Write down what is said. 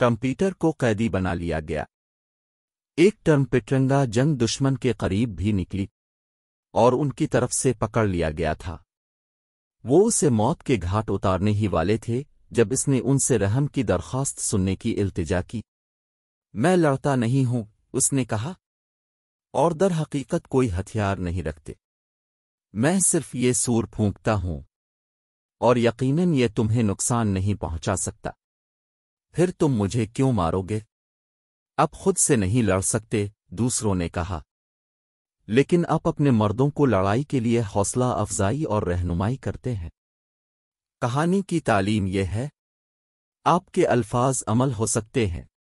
computer को कैदी बना लिया गया एक टर्म पिटरंगा जंग दुश्मन के करीब भी निकली और उनकी तरफ से पकड़ लिया गया था वो उसे मौत के घाट उतारने ही वाले थे जब इसने उनसे रहम की दरख्वास्त सुनने की इल्तिजा की मैं लड़ता नहीं हूं उसने कहा और दर हकीकत कोई हथियार नहीं रखते मैं सिर्फ ये सूर फूंकता हूं और यकीनन ये तुम्हें नुकसान नहीं पहुंचा सकता फिर तुम मुझे क्यों मारोगे अब खुद से नहीं लड़ सकते दूसरों ने कहा लेकिन आप अपने मर्दों को लड़ाई के लिए हौसला अफजाई और रहनुमाई करते हैं कहानी की तालीम यह है आपके अल्फाज अमल हो सकते हैं